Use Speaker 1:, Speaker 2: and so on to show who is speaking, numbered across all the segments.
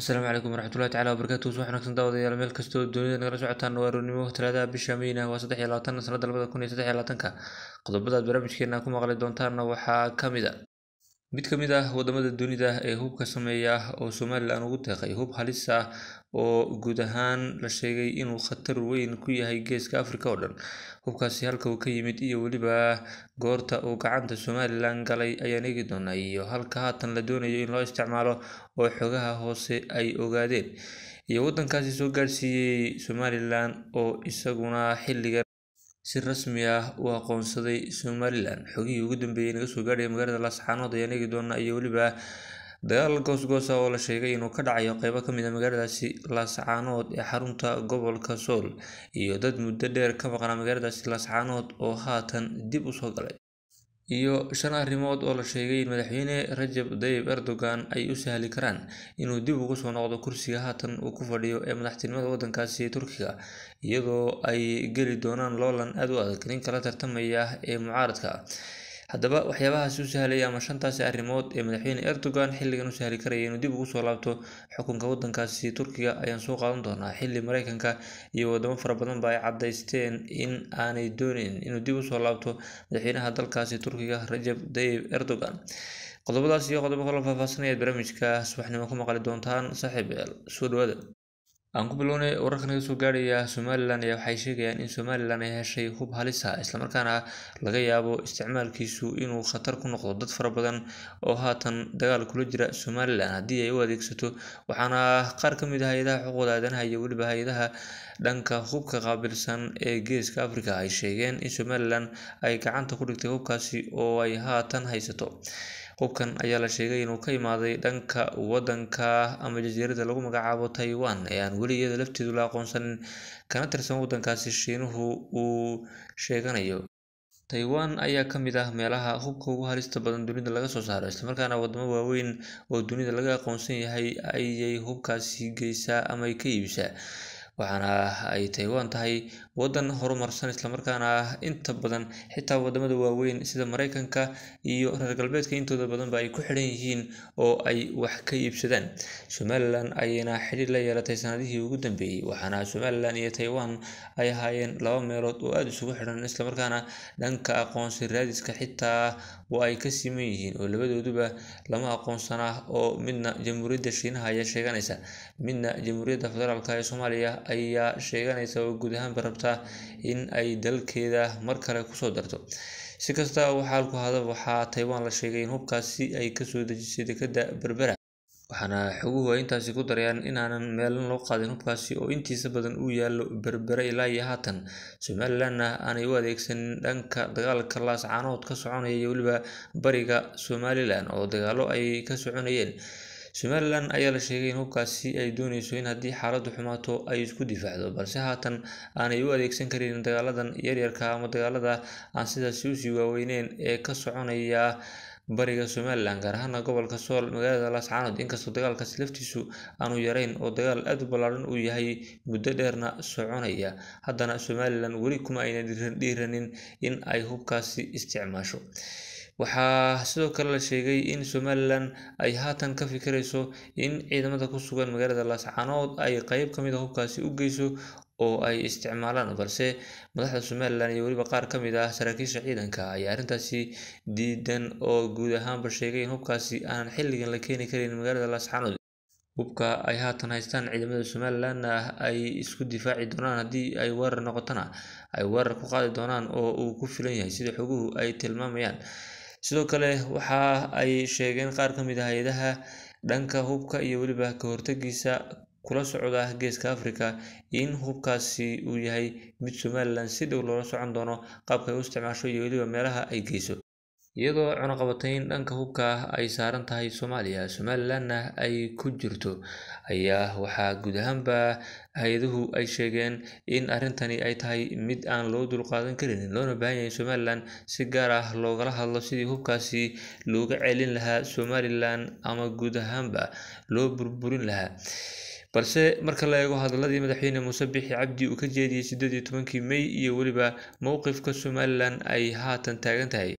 Speaker 1: asalaamu calaykum waraxmatullahi tacala wabarakatu subax wanaagsan daawadayaal meel kastoo dunida nagala socotaan waa roonimo talaadaha bisha meyna waa saddex iyo labaatan sanadda labada kun iyo saddex iyo labaatanka qodobadaad barnaamijkeena ku maqli doontaanna waxaa ka mid a ah mid ka mid ah wadamada dunida ee hubka sameeya ah oo somalilan ugu deeqay hub halis ah oo guud ahaan la sheegay inuu khatar weyn ku yahay geeska afrika oo dhan hubkaasi halka uu ka yimid iyo weliba goorta uu gacanta somalilan galay ayaan eegi doonaa iyo halka haatan la doonayo in loo isticmaalo oo xoogaha hoose ay ogaadeen iyo waddankaasi soo gaarsiiyey somalilan oo isaguna xilligan si rasmi ah u aqoonsaday Somaliland xogihii ugu dambeeyay naga soo gaadhaya magaalada Laascaanood ayaa doona iyo weliba dagaal goosgoos ah oo la sheegay inuu ka dhacayo qeybo ka mid a ah magaaladaasi Laascaanood ee xarunta gobolka Sool iyo dad muddo dheer ka maqnaa magaaladaasi Laascaanood oo haatan dib usoo galay iyo shan arrimood oo la sheegay in madaxweyne Rajab dayib Erdogan ay u sahli karaan inuu dib ugu soo noqdo kursiga haatan uu ku fadhiyo ee madaxtinimada waddankaasi Turkiga iyadoo ay geli doonaan loolan aad u adag ninka la tartamaya ah ee mucaaradka haddaba waxyaabahaasi u sahlaya ama shantaasi arrimood ee madaxweyne erdogan xilligan u sahli karaya inuu dib ugu soo laabto xukunka waddankaasi turkiga ayaan soo qaadan doonaa xilli maraykanka iyo wadamo fara ba ay caddaysteen in aanay doonayn inuu dib usoo laabto madaxweynaha dalkaasi turkiga rajab dayib erdogan qodobadaas iyo qodobo kaloo faahfaahsanaya barnaamijka subaxnimo ku maqli doontaan saaxiib yaal soo dhawaada aan ku bilownay wararkan kasoo gaaraya ah, somalilan ayaa waxay sheegayaan in somalilan ay heshay hub halisa ah, islamarkaana laga yaabo isticmaalkiisu inuu khatar ku noqdo dad fara badan oo haatan dagaal kula jira somalilan haddii ay u adeegsato waxaana qaar ka mid ah hay-adaha xuquuqda aadanaha iyo weliba hay-adaha dhanka hubka qaabilsan ee geeska africa ay sheegeen in somalilan ay gacanta ku dhigtay hubkaasi oo ay haatan haysato Hubkan ayaa la sheegay inuu ka imaaday dhanka waddanka ama jasiirada lagu magacaabo Taiwan ee aan weli iyada lafteedu la aqoonsanin kana tirsan wadankaasi Shiinuhu uu sheeganayo. Taiwan ayaa ka mid ah meelaha hubka ugu halista badan dunida laga soo saaro islamarkaana wadamo waaweyn oo dunida laga aqoonsan yahay ayay hubkaasi geysaa ama ka iibisaa waxaana ay Taiwan tahay wadan horumarsan islamarkaana inta badan xitaa wadamada waaweyn sida maraykanka iyo reer galbeedka intooda badanba ay ku xidhan yihiin oo ay wax ka iibsadaan somalilan ayayna xidhiir la yeelatay sanadihii ugu dambeeyey waxaana somalilan iyo Taiwan ay ahaayeen laba meelood oo aad isugu xidhan islamarkaana dhanka aqoonsi raadiska xitaa waa ay ka siman yihiin oo labadooduba lama aqoonsana oo midna Jamhuuriyadda Shiinaha ayaa sheeganaysa midna Jamhuuriyadda federaalk ah ee Soomaaliya ayaa sheeganaysa oo guud ahaanba rabta in ay dalkeeda mar kale kusoo darto si kastaba waxaalku hadaba waxaa taywaan la sheegay in hubkaasi ay kasoo dejisay dekada berbera waxaana xoguhu ay intaasi ku darayaan inaanan meelan loo qaadin hubkaasi oo intiisa badan uu yaallo berbera ilaa iyo haatan somalilanna aanay u adeegsanin dhanka dagaalka laascaanood ka soconaya iyo weliba bariga somalilan oo dagaallo ay ka soconayeen somalilan ayaa la sheegay in hubkaasi ay doonayso in haddii xaaladdu xumaato ay isku difaacdo balse haatan aanay u adeegsan karin dagaaladan yaryarka ama dagaalada aan sidaasi usii waaweyneen ee ka soconaya bariga somalilan gaar ahaana gobolka sool magaalada laascaanood inkastoo dagaalkaasi laftiisu aanu yarayn oo dagaal aada u ballaadhan uu yahay muddo dheerna soconaya haddana somalilan weli kuma aynan dhiiranin in ay hubkaasi isticmaasho waxaa sidoo kale la sheegay in somalilan ay haatan ka fikirayso in ciidamada ku sugan magaalada laascanood ay qeyb ka mid a ah hubkaasi u geyso oo ay isticmaalaan balse madaxda somalilan iyo weliba qaar ka mid ah saraakiisha ciidanka ayaa arrintaasi diidan oo guud ahaanba sheegay in hubkaasi aanan xilligan la keeni karin magaalada laascanood hubka ay haatan haystaan ciidamada somalilanna ay isku difaaci doonaan haddii ay weerar noqotona ay weerar ku qaadi doonaan oo uu ku filan yahay sida xoguhu ay tilmaamayaan sidoo kale waxa ay sheegeen qaar ka mid ah hay'adaha dhanka hubka iyo weliba ka hortaggiisa kula socda geeska africa in hubkaasi uu yahay mid somalilan si dhow loola socon doono qaabka ay u isticmaasho iyo weliba meelaha ay geyso iyadoo cunaqabatayn dhanka hubka ah ay saaran tahay Soomaaliya Somalilandna ay ku jirto ayaa waxaa guud ahaanba hay-aduhu ay sheegeen in arrintani ay tahay mid aan loo dulqaadan karin loona baahan yahay Somaliland si gaar ah loogala hadlo sidii hubkaasi looga celin lahaa somalilan ama guud ahaanba loo burburin lahaa balse marka la eego hadalladii madaxweyne muuse bixi cabdi uu ka jeediyey siddeed iyo tobankii mey iyo weliba mowqifka somalilan ay haatan taagan tahay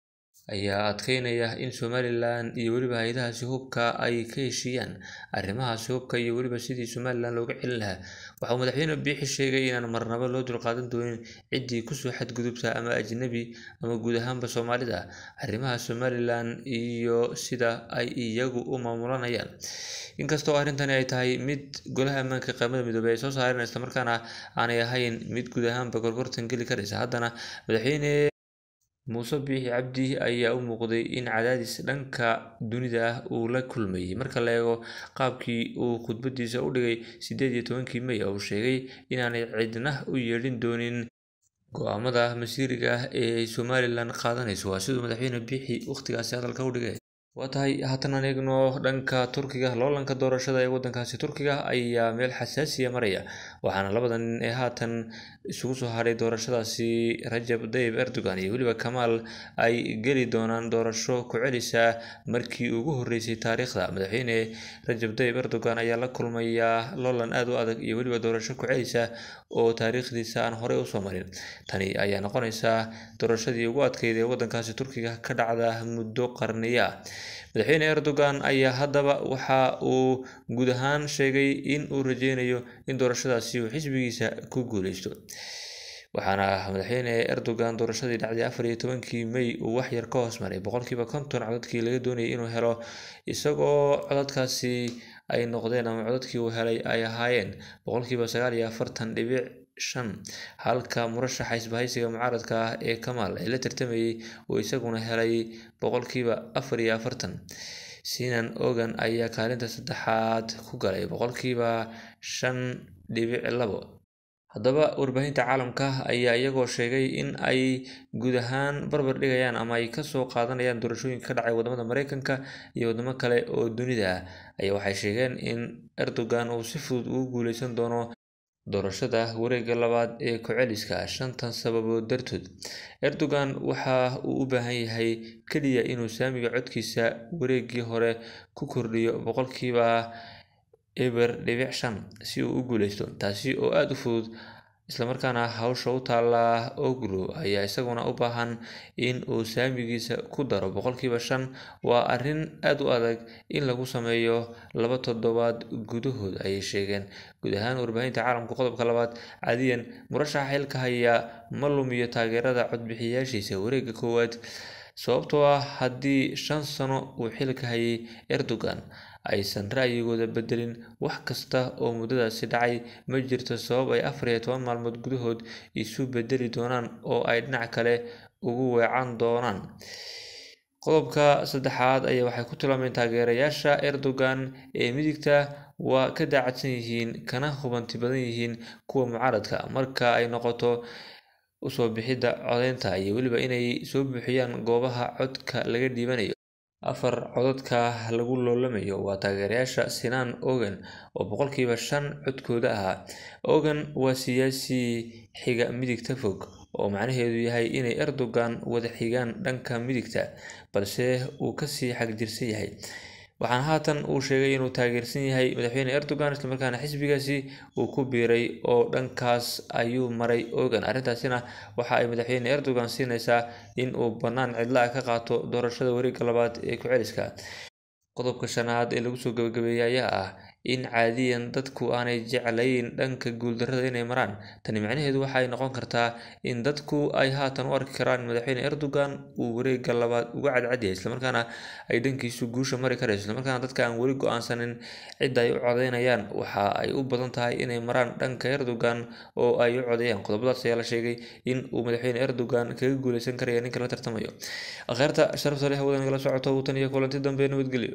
Speaker 1: ayaa adkeynaya in somalilan iyo weliba hay-adahaasi hubka ay ka heshiiyaan arrimahaasi hubka iyo weliba sidii somalilan looga celin lahaa waxauu madaxweyne biixi sheegay inaan marnabo loo dulqaadan doonin ciddii kusoo xadgudubta ama ajnebi ama guud ahaanba soomaalida arrimaha somalilan iyo sida ay iyagu u maamulanayaan inkastoo arrintani ay tahay mid golaha ammaanka qaramada midoobey ay soo saareen islamarkaana aanay ahayn mid guud ahaanba gorgortan geli karaysa haddana madaxweyne Muuse Biixi Cabdi ayaa u muuqday in cadaadis dhanka dunida ah uu la kulmayay marka la eego qaabkii uu khudbadiisa u dhigay siddeed iyo tobankii May oo uu sheegay inaanay cidna u yeedhin doonin go'aamada masiiriga ah ee ay Somalilan qaadanayso waa siduu madaxweyne Biixi wakhtigaasi hadalka u dhigay waa tahay haatan aan eegno dhanka turkiga loolanka doorashada ee waddankaasi turkiga ayaa meel xasaasiya maraya waxaana labada nin ee haatan isugu soo hadhay doorashadaasi rajab dayib erdogan iyo weliba kamaal ay geli doonaan doorasho ku celisa markii ugu horreysay taariikhda madaxweyne rajab dayib erdogan ayaa la kulmaya loolan aada u adag iyo weliba doorasho ku celisa oo taariikhdiisa aan horey usoo marin tani ayaa noqonaysaa doorashadii ugu adkeyd ee wadankaasi turkiga ka dhacda muddo qarniya Madaxweyne Erdogan ayaa haddaba waxa uu guud ahaan sheegay in uu rajeynayo in doorashadaasi uu xisbigiisa ku guuleysto. waxaana madaxweyne erdogan doorashadii dhacday afar iyo tobankii may uu wax yar ka hoos maray boqolkiiba konton codadkii laga doonayay inuu helo isagoo codadkaasi ay noqdeen ama codadkii uu helay ay ahaayeen boqolkiiba sagaal iyo afartan dhibic shan halka murashaxa isbahaysiga mucaaradka ah ee kamaal ee la tartamayay uu isaguna helay boqolkiiba afar iyo afartan sinan ogan ayaa kaalinta saddexaad ku galay boqolkiiba shan dhibic labo haddaba warbaahinta caalamka ah ayaa iyagoo sheegay in ay guud ahaan barbar dhigayaan ama ay kasoo qaadanayaan doorashooyinka ka dhacay wadamada mareykanka iyo wadamo kale oo dunida ah ayaa waxay sheegeen in erdogan uu si fudud ugu guuleysan doono doorashada wareegga labaad ee ku celiska shantan sababood dartood erdogan waxa uu u baahan yahay keliya inuu saamiga codkiisa wareeggii hore ku kordhiyo boqolkiiba eber dhibic shan si uu u guuleysto taasi oo aada u fudud islamarkaana hawsha u taalla ogrow ayaa isaguna u baahan in uu saamigiisa ku daro boqolkiiba shan waa arrin aada u adag in lagu sameeyo laba toddobaad gudahood ayay sheegeen guud ahaan warbaahinta caalamka qodobka labaad cadiyan murashaxa xilka haya ma lumiyo taageerada codbixiyaashiisa wareegga koowaad sababtoo ah haddii shan sano uu xilka hayay erdogan aysan ra'yigooda bedelin wax kasta oo muddadaasi dhacay ma jirto sabab ay afar iyo toban maalmood gudahood isu bedeli doonaan oo ay dhinac kale ugu weecan doonaan qodobka saddexaad ayaa waxay ku tilmaameen taageerayaasha erdogan ee midigta waa ka daacadsan yihiin kana hubanti badan yihiin kuwa mucaaradka marka ay noqoto usoo bixidda codeynta iyo weliba inay soo buuxiyaan goobaha codka laga dhiibanayo afar codadka lagu loolamayo waa taageerayaasha sinaan ogan oo boqolkiiba shan codkooda ahaa ogan waa siyaasi xiga midigta fog oo macnaheedu yahay inay erdogan wada xigaan dhanka midigta balse uu kasii xagjirsan yahay waxaana haatan uu sheegay inuu taageersan yahay madaxweyne erdogan islamarkaana xisbigaasi uu ku biiray oo dhankaas ayuu maray ogan arrintaasina waxa ay madaxweyne erdogan siinaysaa in uu bannaan cidla a ka qaato doorashada wareegga labaad ee ku-celiska qodobka shanaad ee lagu soo gabagabeeyay ayaa ah in caadiyan dadku aanay jeclayn dhanka guuldarada inay maraan tani macnaheedu waxaay noqon kartaa in dadku ay haatan u arki karaan madaxweyne erdogan uu wareega labaad uga cadcadyahay islamarkaana ay dhankiisu guusha mari karayso islamarkaana dadka aan weli go-aansanin cidda ay u codaynayaan waxa ay u badan tahay inay maraan dhanka erdogan oo ay u codeeyaan qodobadaas ayaa la sheegay in uu madaxweyne erdogan kaga guuleysan karaya ninka la tartamayo akheerta sharafta leh hawada nagala socoto watan iyo kulanti dambe nabadgelyo